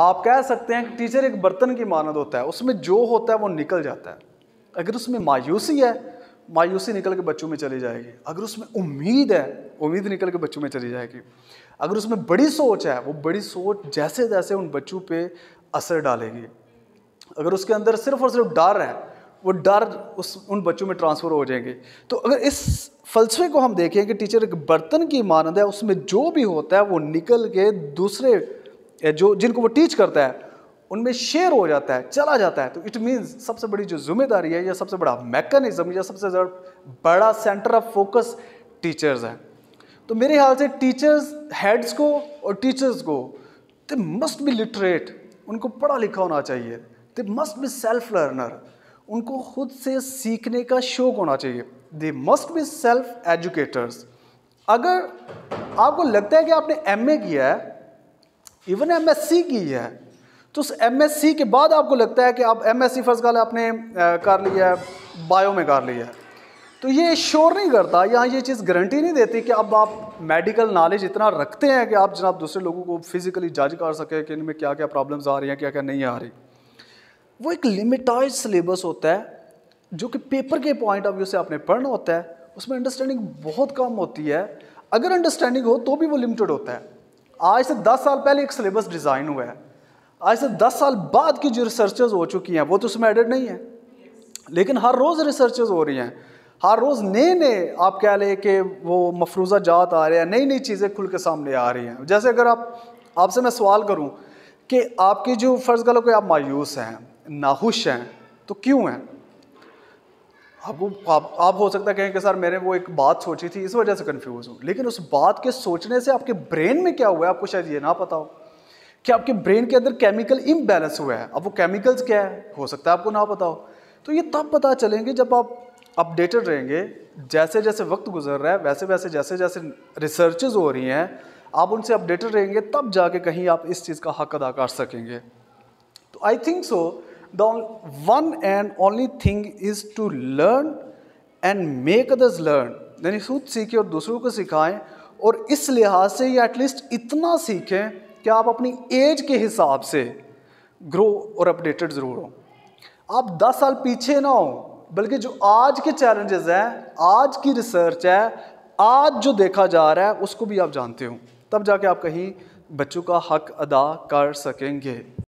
आप कह सकते हैं कि टीचर एक बर्तन की मानद होता है उसमें जो होता है वो निकल जाता है अगर उसमें मायूसी है मायूसी निकल के बच्चों में चली जाएगी अगर उसमें उम्मीद है उम्मीद निकल के बच्चों में चली जाएगी अगर उसमें बड़ी सोच है वो बड़ी सोच जैसे जैसे उन बच्चों पे असर डालेगी अगर उसके अंदर सिर्फ और सिर्फ डर है वो डर उस उन बच्चों में ट्रांसफ़र हो जाएंगे तो अगर इस फलसफे को हम देखें कि टीचर एक बर्तन की मानद है उसमें जो भी होता है वो निकल के दूसरे जो जिनको वो टीच करता है उनमें शेयर हो जाता है चला जाता है तो इट मीन्स सबसे बड़ी जो जिम्मेदारी है या सबसे बड़ा मैकेनिज्म या सबसे बड़ा सेंटर ऑफ फोकस टीचर्स है तो मेरे ख्याल से टीचर्स हेड्स को और टीचर्स को दे मस्ट बी लिटरेट उनको पढ़ा लिखा होना चाहिए they must be self learner उनको खुद से सीखने का शौक होना चाहिए they must be self educators अगर आपको लगता है कि आपने एम किया है इवन एम एस सी की है तो उस एम एस सी के बाद आपको लगता है कि आप एम एस सी फर्स्ट कल आपने कर लिया है बायो में कर लिया है तो ये श्योर नहीं करता यहाँ ये चीज़ गारंटी नहीं देती कि अब आप मेडिकल नॉलेज इतना रखते हैं कि आप जनाब दूसरे लोगों को फिज़िकली जज कर सके कि इनमें क्या क्या प्रॉब्लम्स आ रही हैं क्या क्या नहीं आ रही वो एक लिमिटाइज सिलेबस होता है जो कि पेपर के पॉइंट ऑफ व्यू से आपने पढ़ना होता है उसमें अंडरस्टैंडिंग बहुत कम होती है अगर अंडरस्टैंडिंग हो तो भी वो लिमिटेड होता है आज से 10 साल पहले एक सिलेबस डिज़ाइन हुआ है आज से 10 साल बाद की जो रिसर्चेज हो चुकी हैं वो तो उसमें एडिड नहीं है लेकिन हर रोज़ रिसर्चेज हो रही हैं हर रोज़ नए नए आप कह लें कि वो मफरूजा जात आ रहे हैं नई नई चीज़ें खुल के सामने आ रही हैं जैसे अगर आप आपसे मैं सवाल करूं कि आपकी जो फ़र्ज़ करो कि आप मायूस हैं नाखुश हैं तो क्यों हैं आपको आप, आप हो सकता है कहें कि सर मैंने वो एक बात सोची थी इस वजह से कंफ्यूज हूँ लेकिन उस बात के सोचने से आपके ब्रेन में क्या हुआ है आपको शायद ये ना पता हो कि आपके ब्रेन के अंदर केमिकल इम्बैलेंस हुआ है अब वो केमिकल्स क्या है हो सकता है आपको ना पता हो तो ये तब पता चलेंगे जब आप अपडेटेड रहेंगे जैसे जैसे वक्त गुजर रहा है वैसे वैसे जैसे जैसे रिसर्चेज हो रही हैं आप उनसे अपडेटेड रहेंगे तब जाके कहीं आप इस चीज़ का हक अदा कर सकेंगे तो I think so the one and only thing is to learn and make others learn यानी खुद सीखें और दूसरों को सिखाएं और इस लिहाज से ये एटलीस्ट इतना सीखें कि आप अपनी एज के हिसाब से ग्रो और अपडेटेड ज़रूर हो आप 10 साल पीछे ना हो बल्कि जो आज के चैलेंजेस हैं आज की रिसर्च है आज जो देखा जा रहा है उसको भी आप जानते हो तब जाके आप कहीं बच्चों का हक अदा कर सकेंगे